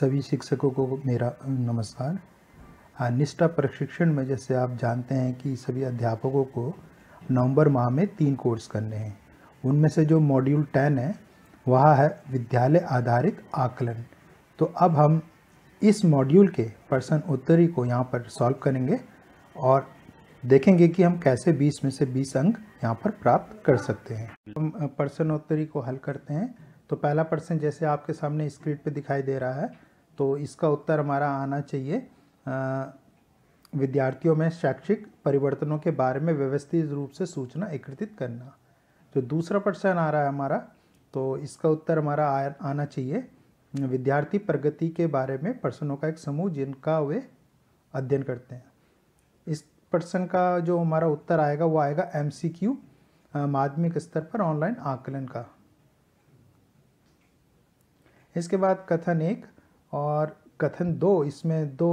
सभी शिक्षकों को मेरा नमस्कार हाँ, निष्ठा प्रशिक्षण में जैसे आप जानते हैं कि सभी अध्यापकों को नवंबर माह में तीन कोर्स करने हैं उनमें से जो मॉड्यूल टेन है वह है विद्यालय आधारित आकलन तो अब हम इस मॉड्यूल के प्रश्न उत्तरी को यहाँ पर सॉल्व करेंगे और देखेंगे कि हम कैसे 20 में से 20 अंक यहाँ पर प्राप्त कर सकते हैं हम प्रश्नोत्तरी को हल करते हैं तो पहला प्रश्न जैसे आपके सामने स्क्रीन पे दिखाई दे रहा है तो इसका उत्तर हमारा आना चाहिए विद्यार्थियों में शैक्षिक परिवर्तनों के बारे में व्यवस्थित रूप से सूचना एकत्रित करना जो दूसरा प्रश्न आ रहा है हमारा तो इसका उत्तर हमारा आना चाहिए विद्यार्थी प्रगति के बारे में प्रश्नों का एक समूह जिनका वे अध्ययन करते हैं इस प्रश्न का जो हमारा उत्तर आएगा वो आएगा एमसीक्यू माध्यमिक स्तर पर ऑनलाइन आकलन का इसके बाद कथन एक और कथन दो इसमें दो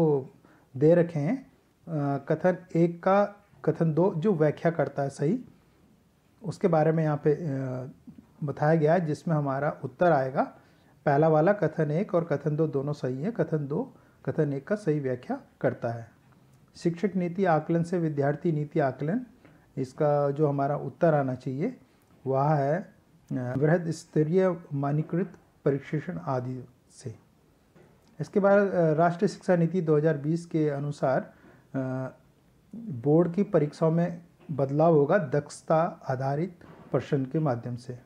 दे रखे हैं कथन एक का कथन दो जो व्याख्या करता है सही उसके बारे में यहाँ पे बताया गया है जिसमें हमारा उत्तर आएगा पहला वाला कथन एक और कथन दो दोनों सही है कथन दो कथन एक का सही व्याख्या करता है शिक्षक नीति आकलन से विद्यार्थी नीति आकलन इसका जो हमारा उत्तर आना चाहिए वह है वृहद स्तरीय मानीकृत परीक्षण आदि से इसके बाद राष्ट्रीय शिक्षा नीति 2020 के अनुसार बोर्ड की परीक्षाओं में बदलाव होगा दक्षता आधारित प्रश्न के माध्यम से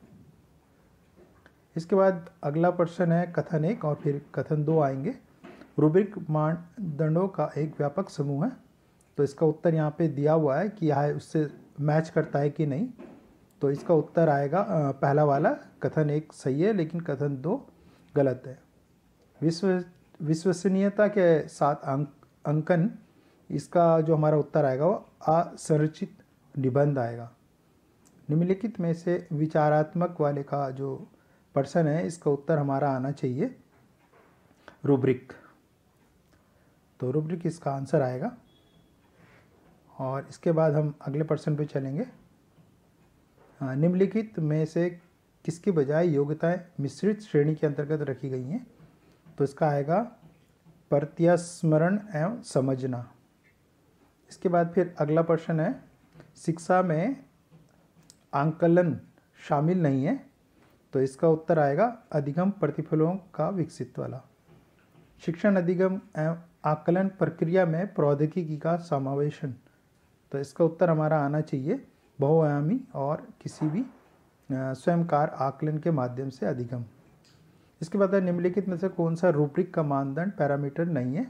इसके बाद अगला प्रश्न है कथन एक और फिर कथन दो आएंगे रूब्रिक मानदंडों का एक व्यापक समूह है तो इसका उत्तर यहाँ पे दिया हुआ है कि यह उससे मैच करता है कि नहीं तो इसका उत्तर आएगा पहला वाला कथन एक सही है लेकिन कथन दो गलत है विश्व विश्वसनीयता के साथ अंक अंकन इसका जो हमारा उत्तर आएगा वो असंरचित निबंध आएगा निम्नलिखित में से विचारात्मक वाले का जो पर्सन है इसका उत्तर हमारा आना चाहिए रूब्रिक तो रूब्रिक इसका आंसर आएगा और इसके बाद हम अगले पर्सन पे चलेंगे हाँ, निम्नलिखित में से किसके बजाय योग्यताएं मिश्रित श्रेणी के अंतर्गत रखी गई हैं तो इसका आएगा प्रत्यास्मरण एवं समझना इसके बाद फिर अगला प्रश्न है शिक्षा में आंकलन शामिल नहीं है तो इसका उत्तर आएगा अधिगम प्रतिफलों का विकसित वाला शिक्षण अधिगम एवं आकलन प्रक्रिया में प्रौद्योगिकी का समावेशन तो इसका उत्तर हमारा आना चाहिए बहुआयामी और किसी भी स्वयंकार आकलन के माध्यम से अधिगम इसके बाद निम्नलिखित में से कौन सा रूपरिक का मानदंड पैरामीटर नहीं है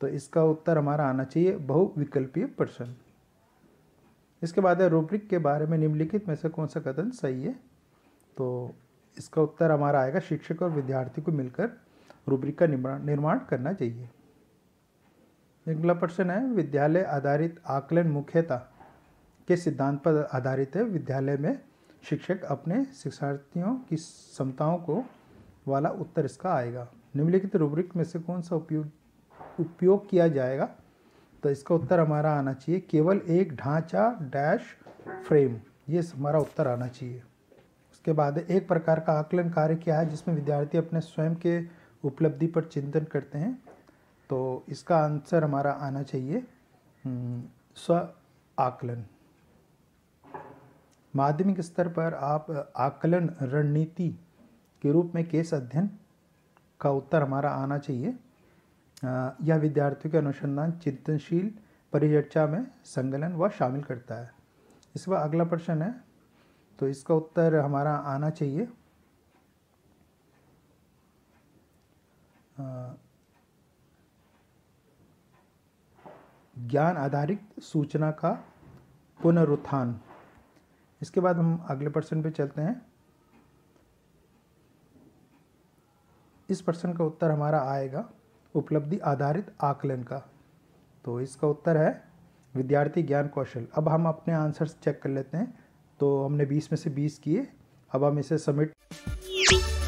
तो इसका उत्तर हमारा आना चाहिए बहुविकल्पीय प्रश्न इसके बाद है रूब्रिक के बारे में निम्नलिखित में से कौन सा कथन सही है तो इसका उत्तर हमारा आएगा शिक्षक और विद्यार्थी को मिलकर रूब्रिक का निर्माण करना चाहिए अगला प्रश्न है विद्यालय आधारित आकलन मुख्यता के सिद्धांत पर आधारित है विद्यालय में शिक्षक अपने शिक्षार्थियों की क्षमताओं को वाला उत्तर इसका आएगा निम्नलिखित रूब्रिक में से कौन सा उपयोग उपयोग किया जाएगा तो इसका उत्तर हमारा आना चाहिए केवल एक ढांचा डैश फ्रेम ये हमारा उत्तर आना चाहिए उसके बाद एक प्रकार का आकलन कार्य क्या है जिसमें विद्यार्थी अपने स्वयं के उपलब्धि पर चिंतन करते हैं तो इसका आंसर हमारा आना चाहिए हम्म, स्व आकलन माध्यमिक स्तर पर आप आकलन रणनीति के रूप में केस अध्ययन का उत्तर हमारा आना चाहिए यह विद्यार्थियों के अनुसंधान चिंतनशील परिचर्चा में संगलन व शामिल करता है इसके बाद अगला प्रश्न है तो इसका उत्तर हमारा आना चाहिए ज्ञान आधारित सूचना का पुनरुत्थान इसके बाद हम अगले पर्सन पे चलते हैं इस पर्सन का उत्तर हमारा आएगा उपलब्धि आधारित आकलन का तो इसका उत्तर है विद्यार्थी ज्ञान कौशल अब हम अपने आंसर्स चेक कर लेते हैं तो हमने 20 में से 20 किए अब हम इसे सबमिट